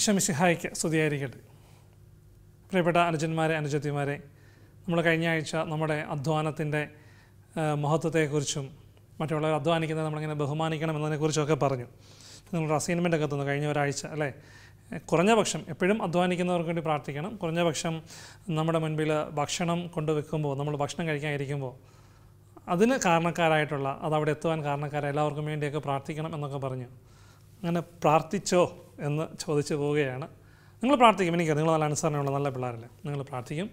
ഇഷമിഷിഹായ്ക്ക് സ്തുതിയായിരിക്കട്ടെ പ്രിയപ്പെട്ട അനുജന്മാരെ അനുജത്തിമാരെ നമ്മൾ കഴിഞ്ഞ ആഴ്ച നമ്മുടെ അധ്വാനത്തിൻ്റെ മഹത്വത്തെക്കുറിച്ചും മറ്റുള്ളവർ അധ്വാനിക്കുന്നത് നമ്മളിങ്ങനെ ബഹുമാനിക്കണം എന്നതിനെക്കുറിച്ചൊക്കെ പറഞ്ഞു നിങ്ങളുടെ ഒക്കെ തന്നു കഴിഞ്ഞ ഒരാഴ്ച അല്ലേ കുറഞ്ഞ പക്ഷം എപ്പോഴും അധ്വാനിക്കുന്നവർക്ക് വേണ്ടി പ്രാർത്ഥിക്കണം കുറഞ്ഞ പക്ഷം നമ്മുടെ മുൻപിൽ ഭക്ഷണം കൊണ്ടുവെക്കുമ്പോൾ നമ്മൾ ഭക്ഷണം കഴിക്കാനിരിക്കുമ്പോൾ അതിന് കാരണക്കാരായിട്ടുള്ള അത് അവിടെ എത്തുവാൻ കാരണക്കാരെ എല്ലാവർക്കും വേണ്ടിയൊക്കെ പ്രാർത്ഥിക്കണം എന്നൊക്കെ പറഞ്ഞു അങ്ങനെ പ്രാർത്ഥിച്ചോ എന്ന് ചോദിച്ചു പോവുകയാണ് നിങ്ങൾ പ്രാർത്ഥിക്കും എനിക്ക് നിങ്ങൾ നല്ല അനുസരണയുള്ള നല്ല പിള്ളേരല്ലേ നിങ്ങൾ പ്രാർത്ഥിക്കും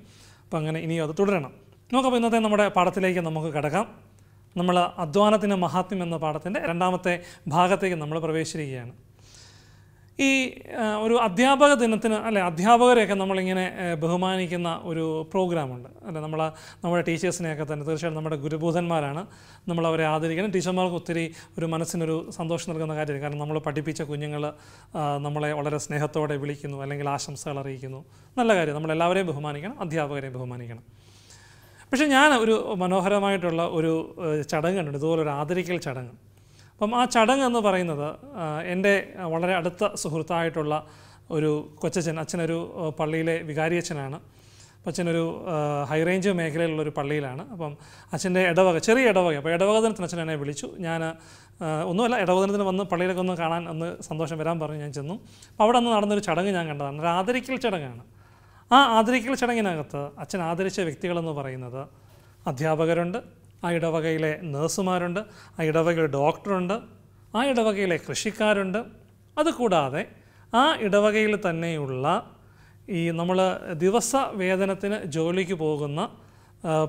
അപ്പോൾ അങ്ങനെ ഇനിയും അത് തുടരണം നോക്കുമ്പോൾ ഇന്നത്തെ നമ്മുടെ പാഠത്തിലേക്ക് നമുക്ക് കിടക്കാം നമ്മൾ അധ്വാനത്തിൻ്റെ മഹാത്മ്യം എന്ന പാഠത്തിൻ്റെ രണ്ടാമത്തെ ഭാഗത്തേക്ക് നമ്മൾ പ്രവേശിക്കുകയാണ് ഈ ഒരു അധ്യാപക ദിനത്തിന് അല്ലെ അധ്യാപകരെയൊക്കെ നമ്മളിങ്ങനെ ബഹുമാനിക്കുന്ന ഒരു പ്രോഗ്രാമുണ്ട് അല്ലെ നമ്മൾ നമ്മുടെ ടീച്ചേഴ്സിനെയൊക്കെ തന്നെ തീർച്ചയായിട്ടും നമ്മുടെ ഗുരുബോധന്മാരാണ് നമ്മളവരെ ആദരിക്കണം ടീച്ചർമാർക്ക് ഒത്തിരി ഒരു മനസ്സിനൊരു സന്തോഷം നൽകുന്ന കാര്യമാണ് കാരണം നമ്മൾ പഠിപ്പിച്ച കുഞ്ഞുങ്ങൾ നമ്മളെ വളരെ സ്നേഹത്തോടെ വിളിക്കുന്നു അല്ലെങ്കിൽ ആശംസകൾ അറിയിക്കുന്നു നല്ല കാര്യം നമ്മളെല്ലാവരെയും ബഹുമാനിക്കണം അധ്യാപകരെ ബഹുമാനിക്കണം പക്ഷേ ഞാൻ ഒരു മനോഹരമായിട്ടുള്ള ഒരു ചടങ്ങ് കണ്ടിട്ടുണ്ട് ഇതുപോലെ ആദരിക്കൽ ചടങ്ങ് അപ്പം ആ ചടങ്ങ് എന്ന് പറയുന്നത് എൻ്റെ വളരെ അടുത്ത സുഹൃത്തായിട്ടുള്ള ഒരു കൊച്ചച്ഛൻ അച്ഛനൊരു പള്ളിയിലെ വികാരിയച്ഛനാണ് അപ്പോൾ അച്ഛനൊരു ഹൈറേഞ്ച് മേഖലയിലുള്ളൊരു പള്ളിയിലാണ് അപ്പം അച്ഛൻ്റെ ഇടവക ചെറിയ ഇടവക അപ്പോൾ ഇടവകദിനത്തിന് അച്ഛൻ എന്നെ വിളിച്ചു ഞാൻ ഒന്നുമല്ല ഇടവകദിനത്തിന് വന്ന് പള്ളിയിലൊക്കെ ഒന്ന് കാണാൻ ഒന്ന് സന്തോഷം വരാൻ പറഞ്ഞ് ഞാൻ ചെന്നു അപ്പോൾ അവിടെ അന്ന് നടന്നൊരു ചടങ്ങ് ഞാൻ കണ്ടതാണ് ഒരു ആദരിക്കൽ ചടങ്ങാണ് ആ ആദരിക്കൽ ചടങ്ങിനകത്ത് അച്ഛൻ ആദരിച്ച വ്യക്തികളെന്ന് പറയുന്നത് അധ്യാപകരുണ്ട് ആ ഇടവകയിലെ നേഴ്സുമാരുണ്ട് ആ ഇടവകയിലെ ഡോക്ടറുണ്ട് ആ ഇടവകയിലെ കൃഷിക്കാരുണ്ട് അതുകൂടാതെ ആ ഇടവകയിൽ തന്നെയുള്ള ഈ നമ്മൾ ദിവസ വേതനത്തിന് ജോലിക്ക് പോകുന്ന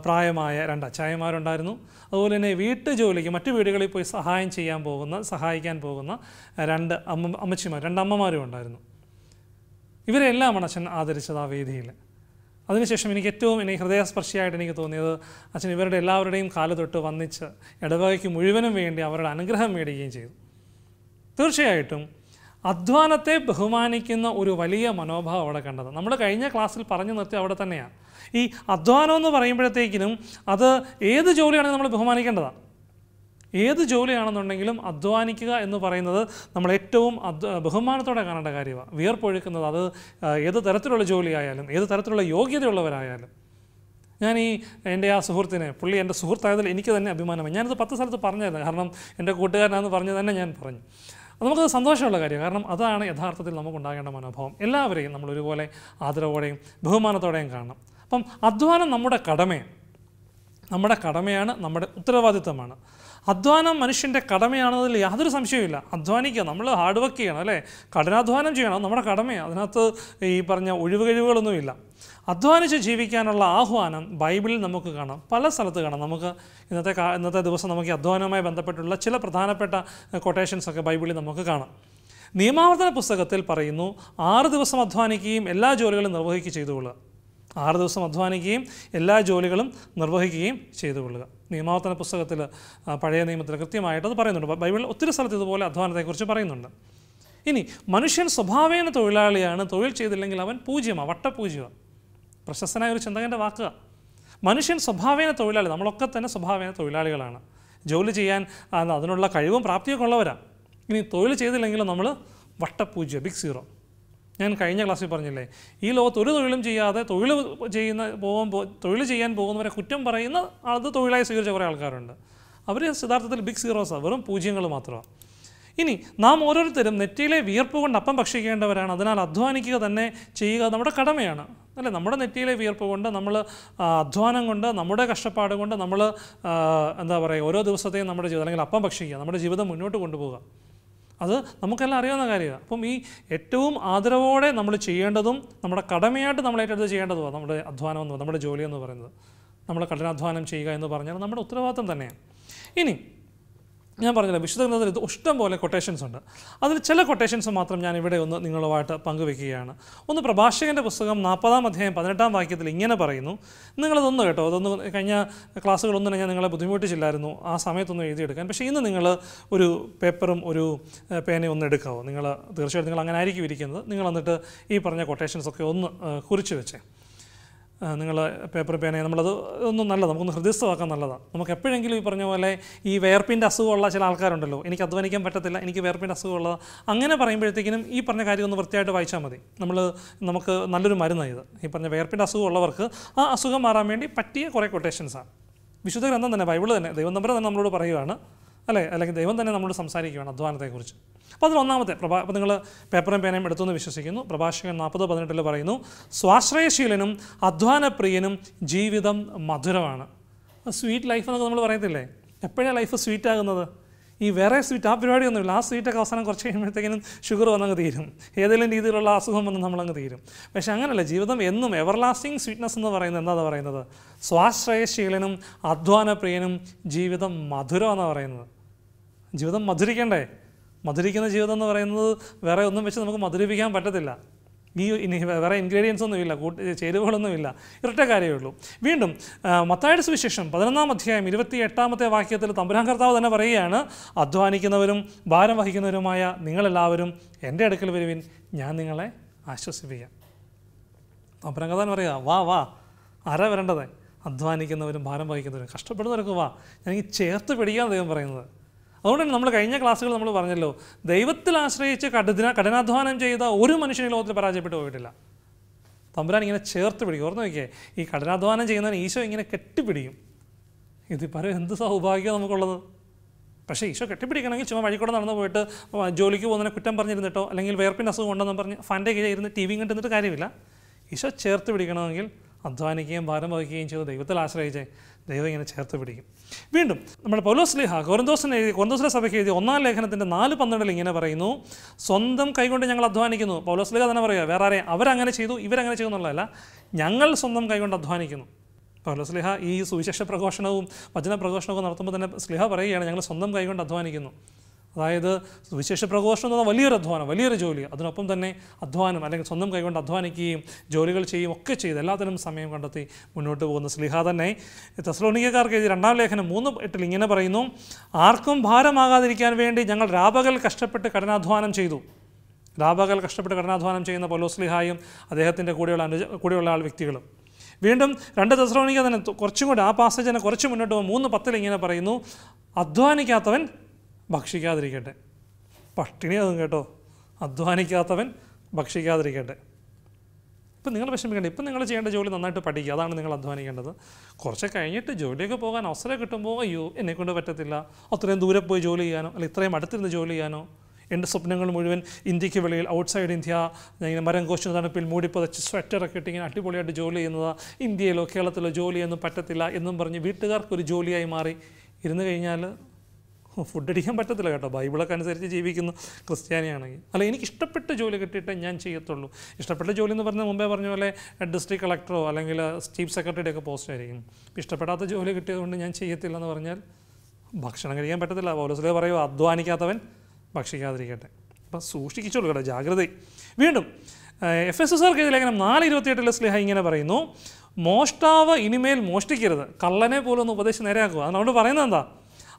പ്രായമായ രണ്ട് അച്ചായന്മാരുണ്ടായിരുന്നു അതുപോലെ തന്നെ വീട്ടു ജോലിക്ക് മറ്റു വീടുകളിൽ പോയി സഹായം ചെയ്യാൻ പോകുന്ന സഹായിക്കാൻ പോകുന്ന രണ്ട് അമ്മ അമ്മച്ചിമാർ രണ്ട് അമ്മമാരും ഉണ്ടായിരുന്നു ഇവരെല്ലാമാണ് അച്ഛൻ ആദരിച്ചത് ആ വേദിയിൽ അതിനുശേഷം എനിക്ക് ഏറ്റവും എനിക്ക് ഹൃദയസ്പർശിയായിട്ട് എനിക്ക് തോന്നിയത് അച്ഛൻ ഇവരുടെ എല്ലാവരുടെയും കാല് തൊട്ട് വന്നിച്ച് ഇടവകയ്ക്ക് മുഴുവനും വേണ്ടി അവരുടെ അനുഗ്രഹം മേടുകയും ചെയ്തു തീർച്ചയായിട്ടും അധ്വാനത്തെ ബഹുമാനിക്കുന്ന ഒരു വലിയ മനോഭാവം അവിടെ കണ്ടത് നമ്മൾ കഴിഞ്ഞ ക്ലാസ്സിൽ പറഞ്ഞു നിർത്തി അവിടെ തന്നെയാണ് ഈ അധ്വാനം എന്ന് പറയുമ്പോഴത്തേക്കിനും അത് ഏത് ജോലിയാണെങ്കിലും നമ്മൾ ബഹുമാനിക്കേണ്ടതാണ് ഏത് ജോലിയാണെന്നുണ്ടെങ്കിലും അധ്വാനിക്കുക എന്ന് പറയുന്നത് നമ്മൾ ഏറ്റവും ബഹുമാനത്തോടെ കാണേണ്ട കാര്യമാണ് വിയർപ്പൊഴുക്കുന്നത് അത് ഏത് തരത്തിലുള്ള ജോലിയായാലും ഏത് തരത്തിലുള്ള യോഗ്യതയുള്ളവരായാലും ഞാൻ ഈ എൻ്റെ ആ സുഹൃത്തിനെ പുള്ളി എൻ്റെ സുഹൃത്തായതിൽ എനിക്ക് തന്നെ അഭിമാനമായി ഞാനത് പത്ത് സ്ഥലത്ത് പറഞ്ഞായിരുന്നു കാരണം എൻ്റെ കൂട്ടുകാരനാണെന്ന് പറഞ്ഞ് തന്നെ ഞാൻ പറഞ്ഞു നമുക്കത് സന്തോഷമുള്ള കാര്യമാണ് കാരണം അതാണ് യഥാർത്ഥത്തിൽ നമുക്ക് ഉണ്ടാകേണ്ട മനോഭാവം എല്ലാവരെയും നമ്മൾ ഒരുപോലെ ആദരവോടെയും ബഹുമാനത്തോടെയും കാണണം അപ്പം അധ്വാനം നമ്മുടെ കടമയാണ് നമ്മുടെ കടമയാണ് നമ്മുടെ ഉത്തരവാദിത്തമാണ് അധ്വാനം മനുഷ്യൻ്റെ കടമയാണതിൽ യാതൊരു സംശയവുമില്ല അധ്വാനിക്കുക നമ്മൾ ഹാർഡ് വർക്ക് ചെയ്യണം അല്ലേ കഠിനാധ്വാനം ചെയ്യണം നമ്മുടെ കടമയാണ് അതിനകത്ത് ഈ പറഞ്ഞ ഒഴിവ് കഴിവുകളൊന്നുമില്ല അധ്വാനിച്ച് ജീവിക്കാനുള്ള ആഹ്വാനം ബൈബിളിൽ നമുക്ക് കാണാം പല സ്ഥലത്ത് കാണാം നമുക്ക് ഇന്നത്തെ ഇന്നത്തെ ദിവസം നമുക്ക് അധ്വാനവുമായി ബന്ധപ്പെട്ടുള്ള ചില പ്രധാനപ്പെട്ട കൊട്ടേഷൻസൊക്കെ ബൈബിളിൽ നമുക്ക് കാണാം നിയമാവർത്തന പുസ്തകത്തിൽ പറയുന്നു ആറ് ദിവസം അധ്വാനിക്കുകയും എല്ലാ ജോലികളും നിർവഹിക്കുകയും ചെയ്തുകൊള്ളുക ആറ് ദിവസം അധ്വാനിക്കുകയും എല്ലാ ജോലികളും നിർവഹിക്കുകയും ചെയ്തു കൊള്ളുക നിയമാവർത്തന പുസ്തകത്തിൽ പഴയ നിയമത്തിൽ കൃത്യമായിട്ട് അത് പറയുന്നുണ്ട് ബൈബിൾ ഒത്തിരി സ്ഥലത്ത് ഇതുപോലെ അധ്വാനത്തെക്കുറിച്ച് പറയുന്നുണ്ട് ഇനി മനുഷ്യൻ സ്വഭാവേന തൊഴിലാളിയാണ് തൊഴിൽ ചെയ്തില്ലെങ്കിൽ അവൻ പൂജ്യമാണ് വട്ടപൂജ്യമാണ് പ്രശസ്തനായ ഒരു ചിന്തകൻ്റെ വാക്കുക മനുഷ്യൻ സ്വഭാവേന തൊഴിലാളി നമ്മളൊക്കെ തന്നെ സ്വഭാവേന തൊഴിലാളികളാണ് ജോലി ചെയ്യാൻ അതിനുള്ള കഴിവും പ്രാപ്തിയൊക്കെ ഉള്ളവരാണ് ഇനി തൊഴിൽ ചെയ്തില്ലെങ്കിൽ നമ്മൾ വട്ടപൂജ്യ ബിഗ് സീറോ ഞാൻ കഴിഞ്ഞ ക്ലാസ്സിൽ പറഞ്ഞില്ലേ ഈ ലോകത്ത് ഒരു തൊഴിലും ചെയ്യാതെ തൊഴിൽ ചെയ്യുന്ന പോകുമ്പോൾ തൊഴിൽ ചെയ്യാൻ പോകുന്നവരെ കുറ്റം പറയുന്ന അത് തൊഴിലായി സ്വീകരിച്ച കുറേ ആൾക്കാരുണ്ട് അവർ യഥാർത്ഥത്തിൽ ബിഗ് സീറോസാണ് വെറും പൂജ്യങ്ങൾ മാത്രമാണ് ഇനി നാം ഓരോരുത്തരും നെറ്റിയിലെ വിയർപ്പ് കൊണ്ട് അപ്പം ഭക്ഷിക്കേണ്ടവരാണ് അതിനാൽ അധ്വാനിക്കുക തന്നെ ചെയ്യുക നമ്മുടെ കടമയാണ് അല്ലേ നമ്മുടെ നെറ്റിയിലെ വിയർപ്പ് കൊണ്ട് നമ്മൾ അധ്വാനം കൊണ്ട് നമ്മുടെ കഷ്ടപ്പാട് കൊണ്ട് നമ്മൾ എന്താ പറയുക ഓരോ ദിവസത്തെയും നമ്മുടെ ജീവിതം അല്ലെങ്കിൽ അപ്പം ഭക്ഷിക്കുക നമ്മുടെ ജീവിതം മുന്നോട്ട് കൊണ്ടുപോകുക അത് നമുക്കെല്ലാം അറിയാവുന്ന കാര്യമാണ് അപ്പം ഈ ഏറ്റവും ആദരവോടെ നമ്മൾ ചെയ്യേണ്ടതും നമ്മുടെ കടമയായിട്ട് നമ്മൾ ഏറ്റെടുത്ത് ചെയ്യേണ്ടതുമാണ് നമ്മുടെ അധ്വാനം എന്ന് നമ്മുടെ ജോലി എന്ന് പറയുന്നത് നമ്മൾ കഠിനാധ്വാനം ചെയ്യുക എന്ന് പറഞ്ഞാൽ നമ്മുടെ ഉത്തരവാദിത്തം തന്നെയാണ് ഇനി ഞാൻ പറഞ്ഞില്ല വിശുദ്ധ ഗ്രന്ഥത്തിൽ ഇഷ്ടം പോലെ കൊട്ടേഷൻസ് ഉണ്ട് അതിൽ ചില കൊട്ടേഷൻസ് മാത്രം ഞാൻ ഇവിടെ ഒന്ന് നിങ്ങളുമായിട്ട് പങ്കുവെക്കുകയാണ് ഒന്ന് പ്രഭാഷകൻ്റെ പുസ്തകം നാൽപ്പതാം അധ്യായം പതിനെട്ടാം വാക്യത്തിൽ ഇങ്ങനെ പറയുന്നു നിങ്ങളതൊന്ന് കേട്ടോ അതൊന്ന് കഴിഞ്ഞ ക്ലാസ്സുകളൊന്നും ഞാൻ നിങ്ങളെ ബുദ്ധിമുട്ടിച്ചില്ലായിരുന്നു ആ സമയത്തൊന്നും എഴുതിയെടുക്കാൻ പക്ഷേ ഇന്ന് നിങ്ങൾ ഒരു പേപ്പറും ഒരു പേനയും ഒന്ന് എടുക്കാവോ നിങ്ങൾ തീർച്ചയായിട്ടും നിങ്ങൾ അങ്ങനെ ആയിരിക്കും ഇരിക്കുന്നത് നിങ്ങൾ എന്നിട്ട് ഈ പറഞ്ഞ കൊട്ടേഷൻസൊക്കെ ഒന്ന് കുറിച്ച് വെച്ചേ നിങ്ങൾ പേപ്പർ പേനയെ നമ്മളത് ഒന്നും നല്ലതാണ് നമുക്കൊന്ന് ഹൃദയസ്ഥമാക്കാൻ നല്ലതാണ് നമുക്ക് എപ്പോഴെങ്കിലും ഈ പറഞ്ഞ പോലെ ഈ വേർപ്പിൻ്റെ അസുഖമുള്ള ചില ആൾക്കാരുണ്ടല്ലോ എനിക്ക് അധ്വാനിക്കാൻ പറ്റത്തില്ല എനിക്ക് വേർപ്പിൻ്റെ അസുഖമുള്ളത് അങ്ങനെ പറയുമ്പോഴത്തേക്കിനും ഈ പറഞ്ഞ കാര്യം ഒന്ന് വൃത്തിയായിട്ട് വായിച്ചാൽ മതി നമ്മൾ നമുക്ക് നല്ലൊരു മരുന്നാണ് ഇത് ഈ പറഞ്ഞ വേർപ്പിൻ്റെ അസുഖമുള്ളവർക്ക് ആ അസുഖം മാറാൻ വേണ്ടി പറ്റിയ കുറേ കൊട്ടേഷൻസാണ് വിശുദ്ധ ഗ്രന്ഥം തന്നെ ബൈബിൾ തന്നെ ദൈവം നമ്പർ തന്നെ നമ്മളോട് പറയുകയാണ് അല്ലേ അല്ലെങ്കിൽ ദൈവം തന്നെ നമ്മളോട് സംസാരിക്കുകയാണ് അധ്വാനത്തെക്കുറിച്ച് അപ്പോൾ അതിൽ ഒന്നാമത്തെ പ്രഭാ അപ്പോൾ നിങ്ങൾ പേപ്പറും പേനയും എടുത്തുനിന്ന് വിശ്വസിക്കുന്നു പ്രഭാഷകൻ നാൽപ്പതോ പതിനെട്ടിൽ പറയുന്നു സ്വാശ്രയശീലനും അധ്വാനപ്രിയനും ജീവിതം മധുരമാണ് സ്വീറ്റ് ലൈഫ് എന്നൊക്കെ നമ്മൾ പറയത്തില്ലേ എപ്പോഴാണ് ലൈഫ് സ്വീറ്റ് ആകുന്നത് ഈ വേറെ സ്വീറ്റ് ആ പരിപാടിയൊന്നുമില്ല ആ സ്വീറ്റൊക്കെ അവസാനം കുറച്ച് കഴിയുമ്പോഴത്തേക്കും ഷുഗർ വന്നങ്ങ് തീരും ഏതെങ്കിലും രീതിയിലുള്ള അസുഖം വന്ന് നമ്മളങ്ങ് തീരും പക്ഷേ അങ്ങനെയല്ല ജീവിതം എന്നും എവർലാസ്റ്റിംഗ് സ്വീറ്റ്നസ് എന്ന് പറയുന്നത് എന്താ പറയുന്നത് സ്വാശ്രയശീലനും അധ്വാനപ്രിയനും ജീവിതം മധുരമെന്നാണ് പറയുന്നത് ജീവിതം മധുരിക്കണ്ടേ മധുരിക്കുന്ന ജീവിതം എന്ന് പറയുന്നത് വേറെ ഒന്നും വെച്ച് നമുക്ക് മധുരിപ്പിക്കാൻ പറ്റത്തില്ല ഈ വേറെ ഇൻഗ്രീഡിയൻസ് ഒന്നുമില്ല കൂട്ടി ചേരുവകളൊന്നുമില്ല ഇരട്ട കാര്യമേ ഉള്ളൂ വീണ്ടും മത്തായുടെ സുവിശേഷം പതിനൊന്നാം അധ്യായം ഇരുപത്തി എട്ടാമത്തെ വാക്യത്തിൽ തമ്പുരാൻ കർത്താവ് തന്നെ പറയുകയാണ് അധ്വാനിക്കുന്നവരും ഭാരം വഹിക്കുന്നവരുമായ നിങ്ങളെല്ലാവരും എൻ്റെ അടുക്കൽ വരുവിൻ ഞാൻ നിങ്ങളെ ആശ്വസിപ്പിക്കാം തമ്പുരാൻ കർത്താവ് പറയുക വാ വാ ആരാ വരേണ്ടത് അധ്വാനിക്കുന്നവരും ഭാരം വഹിക്കുന്നവരും കഷ്ടപ്പെടുന്നവർക്ക് വാ ഞാനീ ചേർത്ത് പിടിക്കാൻ അദ്ദേഹം പറയുന്നത് തന്നെ നമ്മൾ കഴിഞ്ഞ ക്ലാസ്സുകൾ നമ്മൾ പറഞ്ഞല്ലോ ദൈവത്തിൽ ആശ്രയിച്ച് കഠിന കഠിനാധ്വാനം ചെയ്ത ഒരു മനുഷ്യനെ ലോകത്തിൽ പരാജയപ്പെട്ടു പോയിട്ടില്ല തമ്പുരാൻ ഇങ്ങനെ ചേർത്ത് പിടിക്കും ഓർമ്മ നോക്കിയേ ഈ കഠിനാധ്വാനം ചെയ്യുന്നവന് ഈശോ ഇങ്ങനെ കെട്ടിപ്പിടിക്കും ഇത് പറയും എന്ത് സൗഭാഗ്യം നമുക്കുള്ളത് പക്ഷേ ഈശോ കെട്ടിപ്പിടിക്കണമെങ്കിൽ ചുമ്മാ വഴിക്കൂടെ നടന്നു പോയിട്ട് ജോലിക്ക് പോകുന്നതിനെ കുറ്റം പറഞ്ഞിരുന്നിട്ടോ അല്ലെങ്കിൽ വേർപ്പിൻ്റെ അസുഖം ഉണ്ടെന്ന് പറഞ്ഞ് ഫാൻ്റെ കീഴിൽ ഇരുന്ന് ടി വി കണ്ടിരുന്നിട്ട് കാര്യമില്ല ഈശോ ചേർത്ത് പിടിക്കണമെങ്കിൽ അധ്വാനിക്കുകയും ഭാരം വഹിക്കുകയും ചെയ്ത് ദൈവത്തിൽ ആശ്രയിച്ച് ദൈവം ഇങ്ങനെ ചേർത്ത് പിടിക്കും വീണ്ടും നമ്മുടെ പൗലോസ്ലിഹ എഴുതി കൊരന്തോസിലെ സഭയ്ക്ക് എഴുതി ഒന്നാം ലേഖനത്തിൻ്റെ നാല് പന്ത്രണ്ടിൽ ഇങ്ങനെ പറയുന്നു സ്വന്തം കൈകൊണ്ട് ഞങ്ങൾ അധ്വാനിക്കുന്നു പൗലോസ്ലിഹ തന്നെ പറയുക വേറെ ആരെയും അവരങ്ങനെ ചെയ്തു ഇവരങ്ങനെ ചെയ്തു എന്നുള്ളതല്ല ഞങ്ങൾ സ്വന്തം കൈകൊണ്ട് അധ്വാനിക്കുന്നു പൗലോസ് സ്ലിഹ ഈ സുവിശേഷ പ്രഘോഷണവും വചന പ്രഘോഷണവും നടത്തുമ്പോൾ തന്നെ സ്ലിഹ പറയുകയാണ് ഞങ്ങൾ സ്വന്തം കൈകൊണ്ട് അധ്വാനിക്കുന്നു അതായത് വിശേഷ പ്രഘോഷണം എന്ന് പറഞ്ഞാൽ വലിയൊരു അധ്വാനം വലിയൊരു ജോലി അതിനൊപ്പം തന്നെ അധ്വാനം അല്ലെങ്കിൽ സ്വന്തം കൈകൊണ്ട് അധ്വാനിക്കുകയും ജോലികൾ ചെയ്യുകയും ഒക്കെ ചെയ്ത് എല്ലാത്തിനും സമയം കണ്ടെത്തി മുന്നോട്ട് പോകുന്ന സ്ലിഹ തന്നെ തെസ്ലോണിക്കക്കാർക്ക് എഴുതി രണ്ടാം ലേഖനം മൂന്ന് എട്ടിൽ ഇങ്ങനെ പറയുന്നു ആർക്കും ഭാരമാകാതിരിക്കാൻ വേണ്ടി ഞങ്ങൾ രാപകൽ കഷ്ടപ്പെട്ട് കഠിനാധ്വാനം ചെയ്തു രാപകൽ കഷ്ടപ്പെട്ട് കഠിനാധ്വാനം ചെയ്യുന്ന പോലോ സ്ലിഹായും അദ്ദേഹത്തിൻ്റെ കൂടെയുള്ള അനുജ കൂടെയുള്ള ആൾ വ്യക്തികളും വീണ്ടും രണ്ട് തെസ്ലോണിക്ക തന്നെ കുറച്ചും കൂടി ആ പാസേജിനെ കുറച്ച് മുന്നോട്ട് മൂന്ന് പത്തിൽ ഇങ്ങനെ പറയുന്നു അധ്വാനിക്കാത്തവൻ ഭക്ഷിക്കാതിരിക്കട്ടെ അതും കേട്ടോ അധ്വാനിക്കാത്തവൻ ഭക്ഷിക്കാതിരിക്കട്ടെ ഇപ്പം നിങ്ങൾ വിഷമിക്കേണ്ട ഇപ്പം നിങ്ങൾ ചെയ്യേണ്ട ജോലി നന്നായിട്ട് പഠിക്കുക അതാണ് നിങ്ങൾ അധ്വാനിക്കേണ്ടത് കുറച്ച് കഴിഞ്ഞിട്ട് ജോലിയൊക്കെ പോകാൻ അവസരം കിട്ടുമ്പോൾ അയ്യോ എന്നെക്കൊണ്ട് പറ്റത്തില്ല അത്രയും ദൂരെ പോയി ജോലി ചെയ്യാനോ അല്ലെങ്കിൽ ഇത്രയും അടുത്തിരുന്ന് ജോലി ചെയ്യാനോ എൻ്റെ സ്വപ്നങ്ങൾ മുഴുവൻ ഇന്ത്യക്ക് വെളിയിൽ ഔട്ട്സൈഡ് ഇന്ത്യ ഇങ്ങനെ മരം കോശിന് തണുപ്പിൽ മൂടിപ്പതച്ച് സ്വെറ്ററൊക്കെ ഇട്ട് ഇങ്ങനെ അടിപൊളിയായിട്ട് ജോലി ചെയ്യുന്നത് ഇന്ത്യയിലോ കേരളത്തിലോ ജോലിയൊന്നും പറ്റത്തില്ല എന്നും പറഞ്ഞ് വീട്ടുകാർക്കൊരു ജോലിയായി മാറി ഇരുന്ന് കഴിഞ്ഞാൽ ഫുഡ് അടിക്കാൻ പറ്റത്തില്ല കേട്ടോ ബൈബിളൊക്കെ അനുസരിച്ച് ജീവിക്കുന്ന ക്രിസ്ത്യാനിയാണെങ്കിൽ അല്ല എനിക്ക് ഇഷ്ടപ്പെട്ട ജോലി കിട്ടിയിട്ടേ ഞാൻ ചെയ്യത്തുള്ളൂ ഇഷ്ടപ്പെട്ട ജോലി എന്ന് പറഞ്ഞാൽ മുമ്പേ പറഞ്ഞ പോലെ ഡിസ്ട്രിക്ട് കളക്ടറോ അല്ലെങ്കിൽ ചീഫ് സെക്രട്ടറിയുടെ ഒക്കെ പോസ്റ്റ് ആയിരിക്കും ഇഷ്ടപ്പെടാത്ത ജോലി കിട്ടിയതുകൊണ്ട് ഞാൻ ചെയ്യത്തില്ല എന്ന് പറഞ്ഞാൽ ഭക്ഷണം കഴിക്കാൻ പറ്റത്തില്ല പോലീസിലേ പറയുമോ അധ്വാനിക്കാത്തവൻ ഭക്ഷിക്കാതിരിക്കട്ടെ അപ്പം സൂക്ഷിച്ചോളൂ കേട്ടോ ജാഗ്രത വീണ്ടും എഫ് എസ് എസ് ആർക്ക് ലേഖനം നാല് ഇരുപത്തിയെട്ടിലെ സ്ലിഹ ഇങ്ങനെ പറയുന്നു മോഷ്ടാവ് ഇനിമേൽ മോഷ്ടിക്കരുത് കള്ളനെ പോലൊന്ന് ഉപദേശം നേരെയാക്കുക അതുകൊണ്ട് പറയുന്നത് എന്താ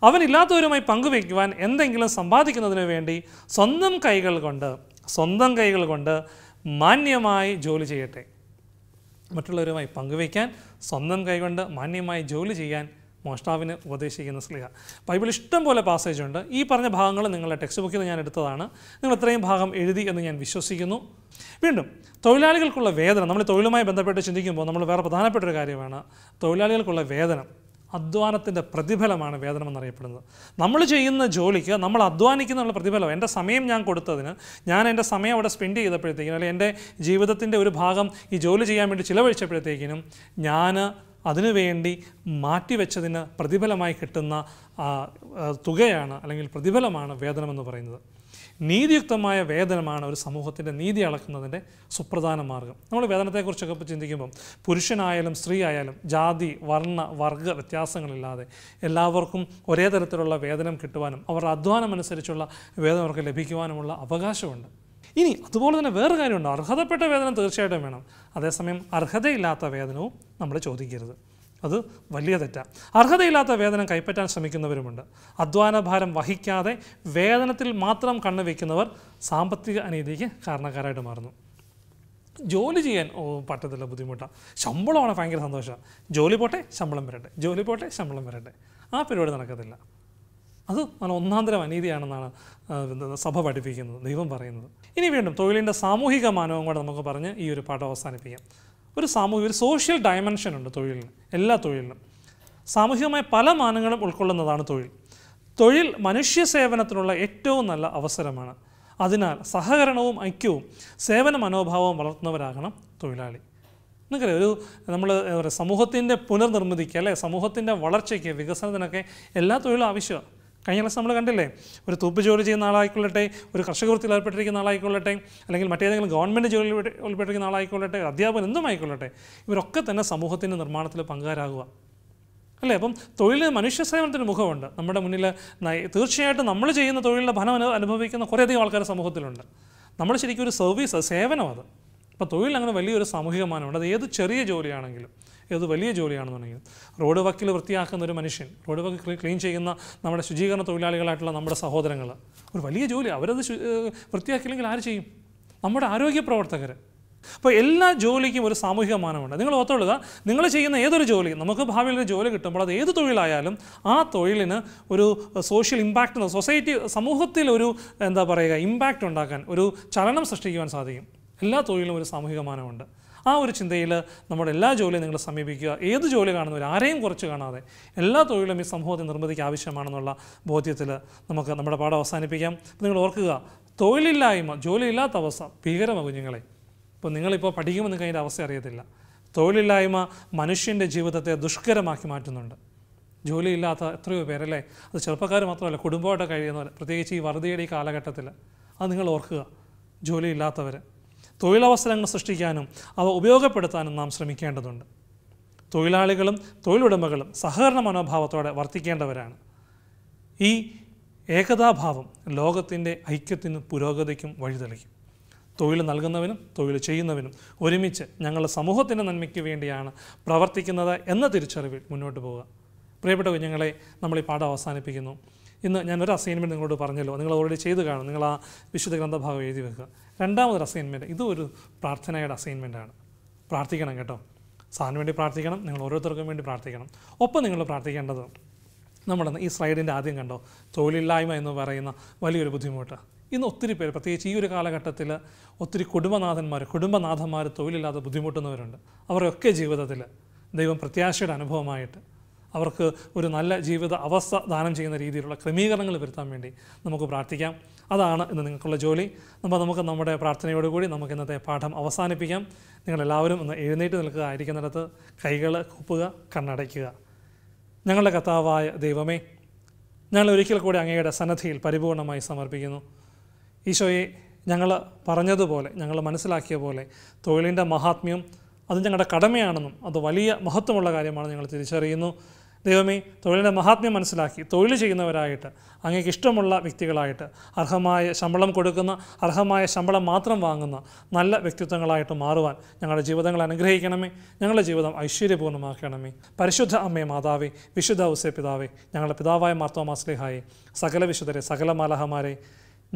അവനില്ലാത്തവരുമായി പങ്കുവയ്ക്കുവാൻ എന്തെങ്കിലും സമ്പാദിക്കുന്നതിന് വേണ്ടി സ്വന്തം കൈകൾ കൊണ്ട് സ്വന്തം കൈകൾ കൊണ്ട് മാന്യമായി ജോലി ചെയ്യട്ടെ മറ്റുള്ളവരുമായി പങ്കുവയ്ക്കാൻ സ്വന്തം കൈകൊണ്ട് മാന്യമായി ജോലി ചെയ്യാൻ മോഷ്ടാവിന് ഉപദേശിക്കുന്ന സ്ലിഹ ബൈബിൾ ഇഷ്ടം പോലെ പാസേജ് ഉണ്ട് ഈ പറഞ്ഞ ഭാഗങ്ങൾ നിങ്ങളുടെ ടെക്സ്റ്റ് ബുക്കിൽ ഞാൻ എടുത്തതാണ് നിങ്ങൾ ഇത്രയും ഭാഗം എഴുതി എന്ന് ഞാൻ വിശ്വസിക്കുന്നു വീണ്ടും തൊഴിലാളികൾക്കുള്ള വേദന നമ്മൾ തൊഴിലുമായി ബന്ധപ്പെട്ട് ചിന്തിക്കുമ്പോൾ നമ്മൾ വേറെ പ്രധാനപ്പെട്ട ഒരു കാര്യമാണ് തൊഴിലാളികൾക്കുള്ള വേദനം അധ്വാനത്തിൻ്റെ പ്രതിഫലമാണ് വേതനം എന്നറിയപ്പെടുന്നത് നമ്മൾ ചെയ്യുന്ന ജോലിക്ക് നമ്മൾ അധ്വാനിക്കുന്നുള്ള പ്രതിഫലം എൻ്റെ സമയം ഞാൻ കൊടുത്തതിന് ഞാൻ എൻ്റെ സമയം അവിടെ സ്പെൻഡ് ചെയ്തപ്പോഴത്തേക്കിനും അല്ലെങ്കിൽ എൻ്റെ ജീവിതത്തിൻ്റെ ഒരു ഭാഗം ഈ ജോലി ചെയ്യാൻ വേണ്ടി ചിലവഴിച്ചപ്പോഴത്തേക്കിനും ഞാൻ അതിനുവേണ്ടി മാറ്റിവെച്ചതിന് പ്രതിഫലമായി കിട്ടുന്ന തുകയാണ് അല്ലെങ്കിൽ പ്രതിഫലമാണ് വേതനമെന്ന് പറയുന്നത് നീതിയുക്തമായ വേതനമാണ് ഒരു സമൂഹത്തിൻ്റെ നീതി അളക്കുന്നതിൻ്റെ സുപ്രധാന മാർഗം നമ്മൾ വേതനത്തെക്കുറിച്ചൊക്കെ ചിന്തിക്കുമ്പം പുരുഷനായാലും സ്ത്രീ ആയാലും ജാതി വർണ്ണ വർഗ വ്യത്യാസങ്ങളില്ലാതെ എല്ലാവർക്കും ഒരേ തരത്തിലുള്ള വേതനം കിട്ടുവാനും അവരുടെ അധ്വാനം അനുസരിച്ചുള്ള വേതനം അവർക്ക് ലഭിക്കുവാനുമുള്ള അവകാശമുണ്ട് ഇനി അതുപോലെ തന്നെ വേറെ കാര്യമുണ്ട് അർഹതപ്പെട്ട വേതനം തീർച്ചയായിട്ടും വേണം അതേസമയം അർഹതയില്ലാത്ത വേതനവും നമ്മൾ ചോദിക്കരുത് അത് വലിയ തെറ്റാണ് അർഹതയില്ലാത്ത വേതനം കൈപ്പറ്റാൻ ശ്രമിക്കുന്നവരുമുണ്ട് അധ്വാന ഭാരം വഹിക്കാതെ വേതനത്തിൽ മാത്രം കണ്ണു വയ്ക്കുന്നവർ സാമ്പത്തിക അനീതിക്ക് കാരണക്കാരായിട്ട് മാറുന്നു ജോലി ചെയ്യാൻ ഓ പറ്റത്തില്ല ബുദ്ധിമുട്ടാണ് ശമ്പളമാണ് ഭയങ്കര സന്തോഷമാണ് ജോലി പോട്ടെ ശമ്പളം വരട്ടെ ജോലി പോട്ടെ ശമ്പളം വരട്ടെ ആ പരിപാടി നടക്കത്തില്ല അത് നല്ല ഒന്നാന്തരം അനീതിയാണെന്നാണ് സഭ പഠിപ്പിക്കുന്നത് ദൈവം പറയുന്നത് ഇനി വീണ്ടും തൊഴിലിൻ്റെ സാമൂഹിക മാനവം കൂടെ നമുക്ക് പറഞ്ഞ് ഈ ഒരു പാഠം അവസാനിപ്പിക്കാം ഒരു സാമൂഹിക ഒരു സോഷ്യൽ ഡയമെൻഷൻ ഉണ്ട് തൊഴിലിന് എല്ലാ തൊഴിലിനും സാമൂഹികമായ പല മാനങ്ങളും ഉൾക്കൊള്ളുന്നതാണ് തൊഴിൽ തൊഴിൽ മനുഷ്യ സേവനത്തിനുള്ള ഏറ്റവും നല്ല അവസരമാണ് അതിനാൽ സഹകരണവും ഐക്യവും സേവന മനോഭാവവും വളർത്തുന്നവരാകണം തൊഴിലാളി നിങ്ങൾക്കറിയാം ഒരു നമ്മൾ സമൂഹത്തിൻ്റെ പുനർനിർമ്മിതിക്ക് അല്ലെ സമൂഹത്തിൻ്റെ വളർച്ചയ്ക്ക് വികസനത്തിനൊക്കെ എല്ലാ തൊഴിലും ആവശ്യമാണ് കഴിഞ്ഞ ദിവസം നമ്മൾ കണ്ടില്ലേ ഒരു തൂപ്പ് ജോലി ചെയ്യുന്ന ആളായിക്കൊള്ളട്ടെ ഒരു കർഷകവൃത്തിയിൽ ഏർപ്പെട്ടിരിക്കുന്ന ആളായിക്കൊള്ളട്ടെ അല്ലെങ്കിൽ മറ്റേതെങ്കിലും ഗവൺമെൻറ് ജോലിയിൽ ഉൾപ്പെട്ടിരിക്കുന്ന ആളായിക്കൊള്ളട്ടെ അധ്യാപകൻ എന്തുമായിക്കൊള്ളട്ടെ ഇവരൊക്കെ തന്നെ സമൂഹത്തിൻ്റെ നിർമ്മാണത്തിൽ പങ്കാരാകുക അല്ലേ അപ്പം തൊഴിൽ മനുഷ്യ സേവനത്തിന് മുഖമുണ്ട് നമ്മുടെ മുന്നിൽ തീർച്ചയായിട്ടും നമ്മൾ ചെയ്യുന്ന തൊഴിലിൻ്റെ ഫലം അനുഭവിക്കുന്ന കുറേയധികം ആൾക്കാർ സമൂഹത്തിലുണ്ട് നമ്മൾ ശരിക്കും ഒരു സർവീസ് സേവനം അത് അപ്പോൾ തൊഴിൽ അങ്ങനെ വലിയൊരു സാമൂഹിക മാനമുണ്ട് അത് ഏത് ചെറിയ ജോലിയാണെങ്കിലും ഇത് വലിയ ജോലിയാണെന്നുണ്ടെങ്കിൽ റോഡ് വക്കിൽ വൃത്തിയാക്കുന്ന ഒരു മനുഷ്യൻ റോഡ് വക്ക് ക്ലീൻ ചെയ്യുന്ന നമ്മുടെ ശുചീകരണ തൊഴിലാളികളായിട്ടുള്ള നമ്മുടെ സഹോദരങ്ങൾ ഒരു വലിയ ജോലി അവരത് വൃത്തിയാക്കില്ലെങ്കിൽ ആര് ചെയ്യും നമ്മുടെ ആരോഗ്യ പ്രവർത്തകർ അപ്പോൾ എല്ലാ ജോലിക്കും ഒരു സാമൂഹിക മാനമുണ്ട് നിങ്ങൾ ഓർത്തൊള്ളുക നിങ്ങൾ ചെയ്യുന്ന ഏതൊരു ജോലി നമുക്ക് ഭാവിയിൽ ഒരു ജോലി കിട്ടുമ്പോൾ അത് ഏത് തൊഴിലായാലും ആ തൊഴിലിന് ഒരു സോഷ്യൽ ഇമ്പാക്റ്റ് സൊസൈറ്റി സമൂഹത്തിൽ ഒരു എന്താ പറയുക ഇമ്പാക്റ്റ് ഉണ്ടാക്കാൻ ഒരു ചലനം സൃഷ്ടിക്കുവാൻ സാധിക്കും എല്ലാ തൊഴിലിനും ഒരു സാമൂഹിക മാനമുണ്ട് ആ ഒരു ചിന്തയിൽ നമ്മുടെ എല്ലാ ജോലിയും നിങ്ങൾ സമീപിക്കുക ഏത് ജോലി കാണുന്നവർ ആരെയും കുറച്ച് കാണാതെ എല്ലാ തൊഴിലും ഈ സമൂഹത്തെ നിർമ്മിതിക്ക് ആവശ്യമാണെന്നുള്ള ബോധ്യത്തിൽ നമുക്ക് നമ്മുടെ പാഠം അവസാനിപ്പിക്കാം നിങ്ങൾ ഓർക്കുക തൊഴിലില്ലായ്മ ജോലിയില്ലാത്ത അവസ്ഥ ഭീകരമാണ് കുഞ്ഞുങ്ങളെ ഇപ്പോൾ നിങ്ങളിപ്പോൾ പഠിക്കുമെന്ന് നിങ്ങൾക്ക് അവസ്ഥ അറിയത്തില്ല തൊഴിലില്ലായ്മ മനുഷ്യൻ്റെ ജീവിതത്തെ ദുഷ്കരമാക്കി മാറ്റുന്നുണ്ട് ജോലിയില്ലാത്ത എത്രയോ പേരല്ലേ അത് ചെറുപ്പക്കാർ മാത്രമല്ല കുടുംബമായിട്ട് കഴിയുന്നവർ പ്രത്യേകിച്ച് ഈ വറുതിയുടെ ഈ കാലഘട്ടത്തിൽ അത് നിങ്ങൾ ഓർക്കുക ജോലിയില്ലാത്തവർ തൊഴിലവസരങ്ങൾ സൃഷ്ടിക്കാനും അവ ഉപയോഗപ്പെടുത്താനും നാം ശ്രമിക്കേണ്ടതുണ്ട് തൊഴിലാളികളും തൊഴിലുടമകളും സഹകരണ മനോഭാവത്തോടെ വർത്തിക്കേണ്ടവരാണ് ഈ ഏകതാഭാവം ലോകത്തിൻ്റെ ഐക്യത്തിനും പുരോഗതിക്കും വഴിതെളിക്കും തൊഴിൽ നൽകുന്നവനും തൊഴിൽ ചെയ്യുന്നവനും ഒരുമിച്ച് ഞങ്ങളുടെ സമൂഹത്തിൻ്റെ നന്മയ്ക്ക് വേണ്ടിയാണ് പ്രവർത്തിക്കുന്നത് എന്ന തിരിച്ചറിവിൽ മുന്നോട്ട് പോവുക പ്രിയപ്പെട്ട കുഞ്ഞുങ്ങളെ നമ്മൾ ഈ പാഠം അവസാനിപ്പിക്കുന്നു ഇന്ന് ഒരു അസൈൻമെൻറ്റ് നിങ്ങളോട് പറഞ്ഞല്ലോ നിങ്ങൾ ഓൾറെഡി ചെയ്ത് കാണും നിങ്ങൾ ആ വിശുദ്ധ ഗ്രന്ഥഭാഗം എഴുതി വെക്കുക രണ്ടാമതൊരു അസൈൻമെൻറ്റ് ഇത് ഒരു പ്രാർത്ഥനയുടെ അസൈൻമെൻറ്റാണ് പ്രാർത്ഥിക്കണം കേട്ടോ സാറിന് വേണ്ടി പ്രാർത്ഥിക്കണം നിങ്ങൾ ഓരോരുത്തർക്കും വേണ്ടി പ്രാർത്ഥിക്കണം ഒപ്പം നിങ്ങൾ പ്രാർത്ഥിക്കേണ്ടത് നമ്മുടെ ഈ സ്ലൈഡിൻ്റെ ആദ്യം കണ്ടോ തൊഴിലില്ലായ്മ എന്ന് പറയുന്ന വലിയൊരു ബുദ്ധിമുട്ട് ഇന്ന് ഒത്തിരി പേര് പ്രത്യേകിച്ച് ഈ ഒരു കാലഘട്ടത്തിൽ ഒത്തിരി കുടുംബനാഥന്മാർ കുടുംബനാഥന്മാർ തൊഴിലില്ലാതെ ബുദ്ധിമുട്ടുന്നവരുണ്ട് അവരൊക്കെ ജീവിതത്തിൽ ദൈവം പ്രത്യാശയുടെ അനുഭവമായിട്ട് അവർക്ക് ഒരു നല്ല ജീവിത അവസ്ഥ ദാനം ചെയ്യുന്ന രീതിയിലുള്ള ക്രമീകരണങ്ങൾ വരുത്താൻ വേണ്ടി നമുക്ക് പ്രാർത്ഥിക്കാം അതാണ് ഇന്ന് നിങ്ങൾക്കുള്ള ജോലി അപ്പോൾ നമുക്ക് നമ്മുടെ പ്രാർത്ഥനയോടുകൂടി നമുക്ക് ഇന്നത്തെ പാഠം അവസാനിപ്പിക്കാം നിങ്ങളെല്ലാവരും ഒന്ന് എഴുന്നേറ്റ് നിൽക്കുക ആയിരിക്കുന്നിടത്ത് കൈകൾ കൂപ്പുക കണ്ണടയ്ക്കുക ഞങ്ങളുടെ കർത്താവായ ദൈവമേ ഞങ്ങൾ ഒരിക്കൽ കൂടി അങ്ങയുടെ സന്നദ്ധിയിൽ പരിപൂർണമായി സമർപ്പിക്കുന്നു ഈശോയെ ഞങ്ങൾ പറഞ്ഞതുപോലെ ഞങ്ങൾ മനസ്സിലാക്കിയ പോലെ തൊഴിലിൻ്റെ മഹാത്മ്യം അത് ഞങ്ങളുടെ കടമയാണെന്നും അത് വലിയ മഹത്വമുള്ള കാര്യമാണെന്ന് ഞങ്ങൾ തിരിച്ചറിയുന്നു ദൈവമേ തൊഴിലിൻ്റെ മഹാത്മ്യം മനസ്സിലാക്കി തൊഴിൽ ചെയ്യുന്നവരായിട്ട് അങ്ങേക്ക് ഇഷ്ടമുള്ള വ്യക്തികളായിട്ട് അർഹമായ ശമ്പളം കൊടുക്കുന്ന അർഹമായ ശമ്പളം മാത്രം വാങ്ങുന്ന നല്ല വ്യക്തിത്വങ്ങളായിട്ട് മാറുവാൻ ഞങ്ങളുടെ ജീവിതങ്ങൾ അനുഗ്രഹിക്കണമേ ഞങ്ങളുടെ ജീവിതം ഐശ്വര്യപൂർണ്ണമാക്കണമേ പരിശുദ്ധ അമ്മേ മാതാവേ വിശുദ്ധ ഔസേ പിതാവേ ഞങ്ങളുടെ പിതാവായ മാർത്തോമാസ്ലിഹായി സകല വിശുദ്ധരെ സകല മാലഹമാരെ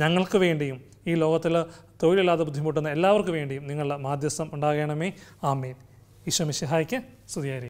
ഞങ്ങൾക്ക് വേണ്ടിയും ഈ ലോകത്തിൽ തൊഴിലില്ലാതെ ബുദ്ധിമുട്ടുന്ന എല്ലാവർക്കു വേണ്ടിയും നിങ്ങളുടെ മാധ്യസ്ഥം ഉണ്ടാകണമേ ആമേൻ ഈശോ മിശിഹായ്ക്ക് സ്തുതിയായിരിക്കും